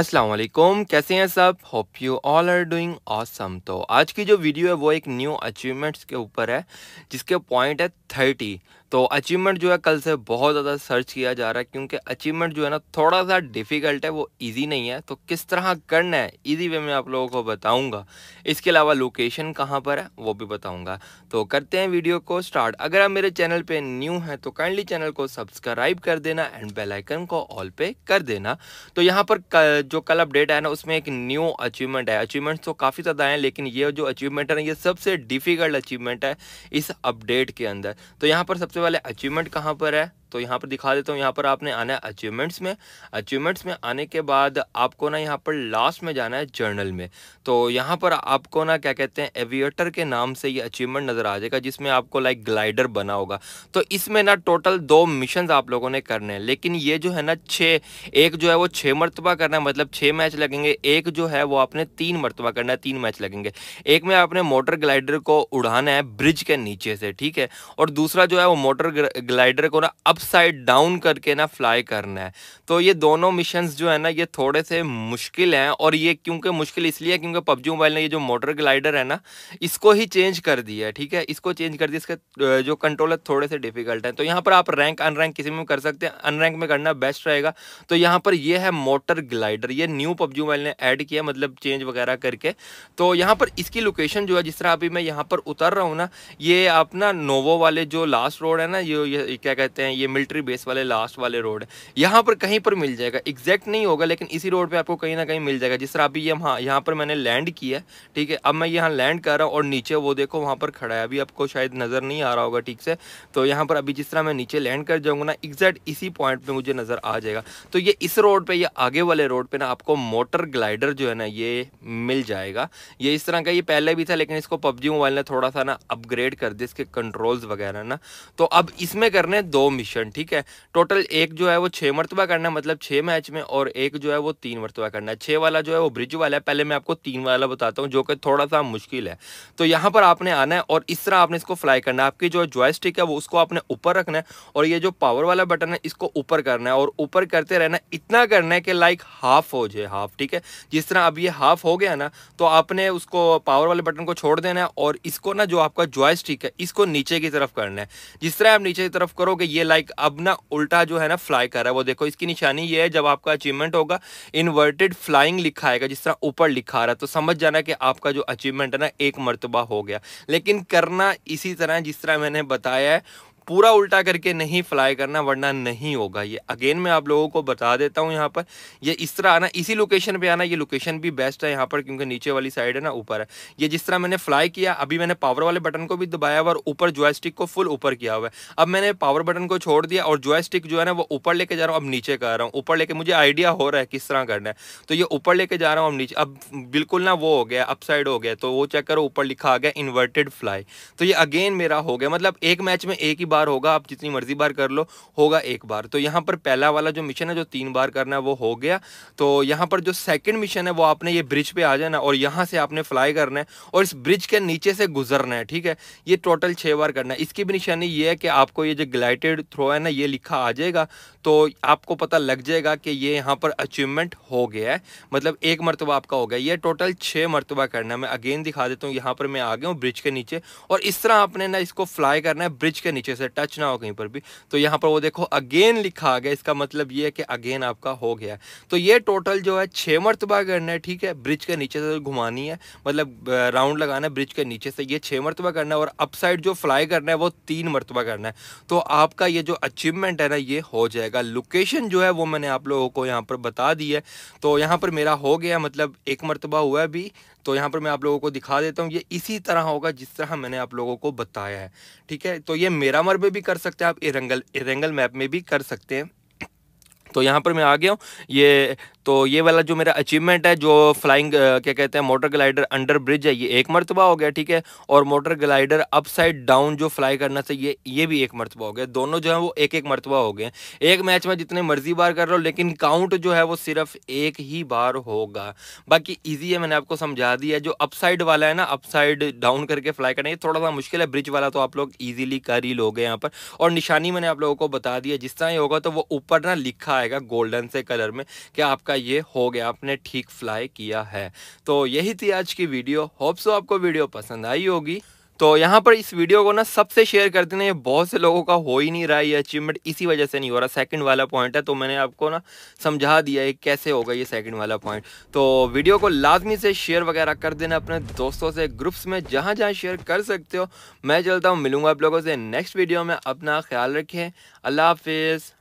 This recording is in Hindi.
अस्सलाम वालेकुम कैसे हैं सब hope you all are doing awesome तो आज की जो वीडियो है वो एक न्यू अचीवमेंट्स के ऊपर है जिसके पॉइंट है थर्टी तो अचीवमेंट जो है कल से बहुत ज़्यादा सर्च किया जा रहा है क्योंकि अचीवमेंट जो है ना थोड़ा सा डिफ़िकल्ट है वो इजी नहीं है तो किस तरह करना है इजी वे में आप लोगों को बताऊंगा इसके अलावा लोकेशन कहाँ पर है वो भी बताऊंगा तो करते हैं वीडियो को स्टार्ट अगर आप मेरे चैनल पे न्यू हैं तो काइंडली चैनल को सब्सक्राइब कर देना एंड बेलाइकन को ऑल पे कर देना तो यहाँ पर जो कल अपडेट आया ना उसमें एक न्यू अचीवमेंट है अचीवमेंट तो काफ़ी ज़्यादा आए लेकिन ये जो अचीवमेंट है ना ये सबसे डिफ़िकल्ट अचीवमेंट है इस अपडेट के अंदर तो यहाँ पर सबसे वाले अचीवमेंट कहाँ पर है तो यहाँ पर दिखा देता हूँ यहाँ पर आपने आना है अचीवमेंट्स में अचीवमेंट्स में आने के बाद आपको ना यहाँ पर लास्ट में जाना है जर्नल में तो यहाँ पर आपको ना क्या कहते हैं एविएटर के नाम से ये अचीवमेंट नज़र आ जाएगा जिसमें आपको लाइक ग्लाइडर बना होगा तो इसमें ना टोटल दो मिशन आप लोगों ने करने हैं लेकिन ये जो है ना छः एक जो है वो छः मरतबा करना है मतलब छः मैच लगेंगे एक जो है वो आपने तीन मरतबा करना है तीन मैच लगेंगे एक में आपने मोटर ग्लाइडर को उड़ाना है ब्रिज के नीचे से ठीक है और दूसरा जो है वो मोटर ग्लाइडर को ना अपसाइड डाउन करके ना फ्लाई करना है तो ये दोनों मिशन जो है ना ये थोड़े से मुश्किल हैं और ये क्योंकि मुश्किल इसलिए क्योंकि पबजी मोबाइल ने ये जो मोटर ग्लाइडर है ना इसको ही चेंज कर दिया है ठीक है इसको चेंज कर दिया इसका जो कंट्रोलर थोड़े से डिफिकल्ट है तो यहाँ पर आप रैंक अनरैंक किसी में कर सकते हैं अनरैंक में करना बेस्ट रहेगा तो यहाँ पर यह है मोटर ग्लाइडर ये न्यू पबजी मोबाइल ने ऐड किया मतलब चेंज वगैरह करके तो यहाँ पर इसकी लोकेशन जो है जिस तरह अभी मैं यहाँ पर उतर रहा हूँ ना ये अपना नोवो वाले जो लास्ट रोड रोड है ना ये, ये क्या कहते हैं ये मिलिट्री बेस वाले लास्ट वाले रोड है यहाँ पर कहीं पर मिल जाएगा एग्जैक्ट नहीं होगा लेकिन इसी रोड पर आपको कहीं ना कहीं मिल जाएगा जिस तरह अभी यहाँ यहाँ पर मैंने लैंड किया ठीक है अब मैं यहाँ लैंड कर रहा हूँ और नीचे वो देखो वहाँ पर खड़ा है अभी आपको शायद नज़र नहीं आ रहा होगा ठीक से तो यहाँ पर अभी जिस तरह मैं नीचे लैंड कर जाऊँगा ना एग्जैक्ट इसी पॉइंट पर मुझे नज़र आ जाएगा तो ये इस रोड पर या आगे वाले रोड पर ना आपको मोटर ग्लाइडर जो है ना ये मिल जाएगा ये इस तरह का ये पहले भी था लेकिन इसको पबजी मोबाइल ने थोड़ा सा ना अपग्रेड कर दिया इसके कंट्रोल्स वगैरह ना तो तो अब इसमें करने दो मिशन ठीक है टोटल एक जो है वो छह मरतबा करना है मतलब छह मैच में और एक जो है वो तीन मरतबा करना है छह वाला जो है वो ब्रिज वाला है पहले मैं आपको तीन वाला बताता हूँ जो कि थोड़ा सा मुश्किल है तो यहाँ पर आपने आना है और इस तरह आपने इसको फ्लाई करना है आपकी जो जॉयस्टिक है वो उसको आपने ऊपर रखना है और ये जो पावर वाला बटन है इसको ऊपर करना है और ऊपर करते रहना इतना करना है कि लाइक हाफ हो जाए हाफ ठीक है जिस तरह अब ये हाफ हो गया ना तो आपने उसको पावर वाले बटन को छोड़ देना है और इसको ना जो आपका जॉयस्टिक है इसको नीचे की तरफ करना है जिस तरह आप नीचे की तरफ करोगे ये लाइक अब ना उल्टा जो है ना फ्लाई कर रहा है वो देखो इसकी निशानी ये है जब आपका अचीवमेंट होगा इन्वर्टेड फ्लाइंग लिखा आएगा जिस तरह ऊपर लिखा आ रहा है तो समझ जाना कि आपका जो अचीवमेंट है ना एक मरतबा हो गया लेकिन करना इसी तरह जिस तरह मैंने बताया है पूरा उल्टा करके नहीं फ्लाई करना वरना नहीं होगा ये अगेन मैं आप लोगों को बता देता हूँ यहाँ पर ये इस तरह आना इसी लोकेशन पे आना ये लोकेशन भी बेस्ट है यहाँ पर क्योंकि नीचे वाली साइड है ना ऊपर है ये जिस तरह मैंने फ्लाई किया अभी मैंने पावर वाले बटन को भी दबाया हुआ और ऊपर जॉयस्टिक को फुल ऊपर किया हुआ है अब मैंने पावर बटन को छोड़ दिया और जॉयस्टिक जो है ना वो ऊपर लेके जा रहा हूँ अब नीचे कर रहा हूँ ऊपर लेके मुझे आइडिया हो रहा है किस तरह करना है तो ये ऊपर लेके जा रहा हूँ अब नीचे अब बिल्कुल ना वो हो गया अपसाइड हो गया तो वो चेक करो ऊपर लिखा आ गया इन्वर्टेड फ्लाई तो ये अगेन मेरा हो गया मतलब एक मैच में एक ही बार होगा आप जितनी मर्जी बार कर लो होगा एक बार तो यहाँ पर पहला वाला जो मिशन है जो तीन बार करना है वो हो गया तो यहाँ पर जो सेकंड मिशन है वो आपने ये ब्रिज पे आ जाना और यहाँ से आपने फ्लाई करना है और इस ब्रिज के नीचे से गुजरना है ठीक है ये टोटल छः बार करना है इसकी भी निशानी ये है कि आपको ये जो ग्लाइटेड थ्रो है ना ये लिखा आ जाएगा तो आपको पता लग जाएगा कि ये यहाँ पर अचीवमेंट हो गया है मतलब एक मरतबा आपका हो गया ये टोटल छः मरतबा करना है मैं अगेन दिखा देता हूँ यहाँ पर मैं आ गया हूँ ब्रिज के नीचे और इस तरह आपने ना इसको फ्लाई करना है ब्रिज के नीचे से से टच ना हो कहीं पर भी तो यहाँ पर वो देखो अगेन लिखा आ गया इसका मतलब ये है कि अगेन आपका हो गया तो ये टोटल जो है छः मरतबा करना है ठीक है ब्रिज के नीचे से तो घुमानी है मतलब राउंड लगाना है ब्रिज के नीचे से ये छः मरतबा करना है और अपसाइड जो फ्लाई करना है वो तीन मरतबा करना है तो आपका ये जो अचीवमेंट है ना ये हो जाएगा लोकेशन जो है वो मैंने आप लोगों को यहाँ पर बता दी है तो यहाँ पर मेरा हो गया मतलब एक मरतबा हुआ भी तो यहाँ पर मैं आप लोगों को दिखा देता हूँ ये इसी तरह होगा जिस तरह मैंने आप लोगों को बताया है ठीक है तो ये मेरा में भी कर सकते हैं आप इरेंगल इरेंगल मैप में भी कर सकते हैं तो यहाँ पर मैं आ गया हूँ ये तो ये वाला जो मेरा अचीवमेंट है जो फ्लाइंग क्या कहते हैं मोटर ग्लाइडर अंडर ब्रिज है ये एक मरतबा हो गया ठीक है और motor glider upside down जो फ्लाई करना चाहिए ये भी एक मरतबा हो गया दोनों जो है वो एक एक मरतबा हो गए एक मैच में जितने मर्जी बार कर रहा हूँ लेकिन काउंट जो है वो सिर्फ एक ही बार होगा बाकी ईजी है मैंने आपको समझा दिया जो अप साइड वाला है ना अप साइड डाउन करके फ्लाई करना ये थोड़ा सा मुश्किल है ब्रिज वाला तो आप लोग ईजिली कर ही लोगे यहाँ पर और निशानी मैंने आप लोगों को बता दिया जिस तरह ये होगा तो वो ऊपर ना लिखा है आएगा गोल्डन से कलर में कि आपका ये हो गया आपने ठीक फ्लाई किया है तो यही थी आज की वीडियो होप सो आपको वीडियो पसंद आई होगी तो यहाँ पर इस वीडियो को ना सबसे शेयर कर देना ये बहुत से लोगों का हो ही नहीं रहा ये अचीवमेंट इसी वजह से नहीं हो रहा सेकंड वाला पॉइंट है तो मैंने आपको ना समझा दिया है कैसे होगा ये सेकंड वाला पॉइंट तो वीडियो को लाजमी से शेयर वगैरह कर देना अपने दोस्तों से ग्रुप्स में जहाँ जहाँ शेयर कर सकते हो मैं चलता हूँ मिलूंगा आप लोगों से नेक्स्ट वीडियो में अपना ख्याल रखें अल्लाह हाफिज़